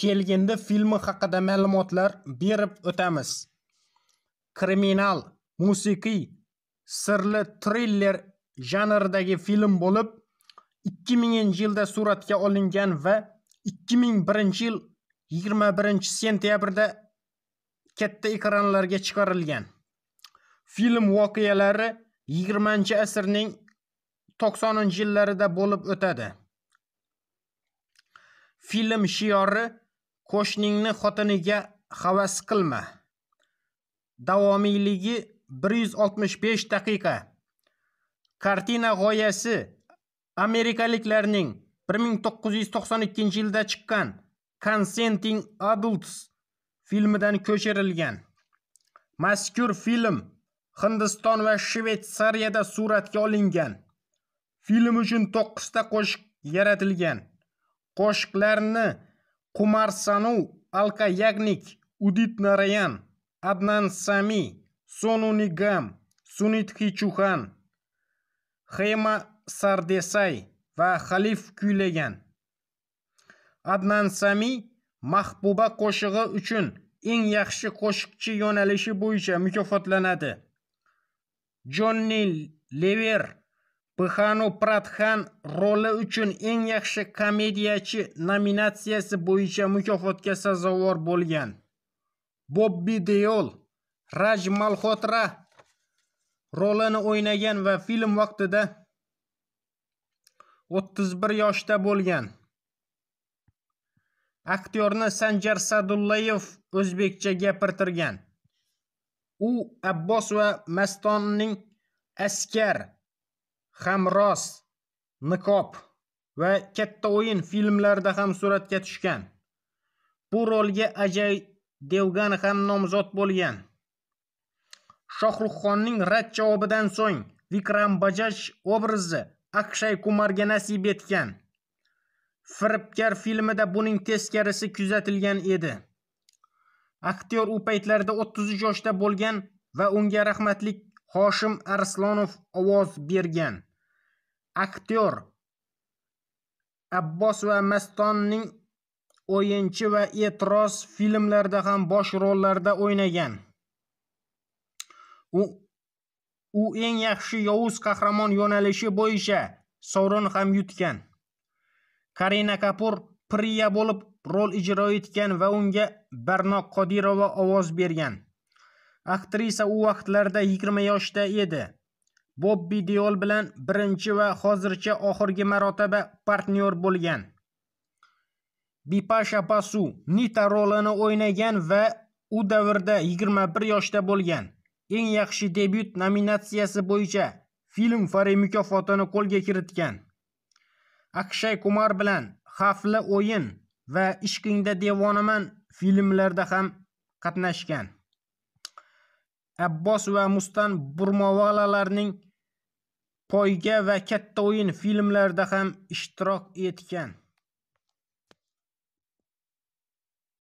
kelgindi filmi haqida ma'lumotlar berib o'tamiz kriminal musiqiy sirli triller janridagi film bo'lib 2000 yilda suratga olingan va 2001 yil 21 sentyabrda katta ekranlarga chiqarilgan film voqealari 20 asrning 90 yillarida bo'lib o'tadi film shiori Qo'shningni xotiniga havas qilma. Davomiyligi 165 daqiqa. Kartina g'oyasi amerikaliklarning 1992-yilda chiqqan Consenting Adults filmidan ko'chirilgan. Mazkur film Hindiston va Shvetsariyada suratga olingan. Film uchun 9 ta qo'shiq yaratilgan. Qo'shiqlarni Kumarsanu Alka-Yagnik, Udit Narayan, Adnan Sami, Sonu Nigam, Sunit Chuxan, Xema Sardesai va Khalif kuylagan. Adnan Sami Mahbuba qo'shig'i uchun eng yaxshi qo'shiqchi yo'nalishi bo'yicha mukofotlanadi. Jonni Lever Bxano Pratxan roli uchun eng yaxshi komediyachi nominatsiyasi bo'yicha mukofotga sazovor bo'lgan. Bobbi Deol Raj Malhotra rolini o'ynagan va film vaqtida 31 yoshda bo'lgan. Aktyorni Sanjar Sadullayev o'zbekcha gapirtirgan. U Abbos va Mastonning Askar Hamroz, Niqob va Katta o'yin filmlarida ham suratga tushgan. Bu rolga Ajay Devgan ham nomzod bo'lgan. Shohruxxonning rad javobidan so'ng Vikram Bajaj obrazi Akshay Kumarga nasib etgan. Firibgar filmida buning teskarisi kuzatilgan edi. Aktyor u paytlarda 33 yoshda bo'lgan va unga rahmatlik Hoshim Arslonov ovoz bergan. aktyor abbos va mastonning o'yinchi va e'tiroz filmlarida ham bosh rollarda o'ynagan u u eng yaxshi yovuz qahramon yo'nalishi bo'yicha sovrin ham yutgan karina kapur priya bo'lib rol ijro etgan va unga barno qodirova ovoz bergan aktrisa u vaqtlarda yigirma yoshda edi Bobbi Diol bilan birinchi va hozircha oxirgi marotaba partnyor bo'lgan. Bipasha Basu Nita rolini o'ynagan va u davrda 21 yoshda bo'lgan. Eng yaxshi debyut nominatsiyasi bo'yicha film Fare mukofotini qo'lga kiritgan. Akshay Kumar bilan Xafli o'yin va Ishqingda devonaman filmlarda ham qatnashgan. Abbos va Mustan Burmovalalarning Poyga va Katta o'yin filmlarida ham ishtirok etgan.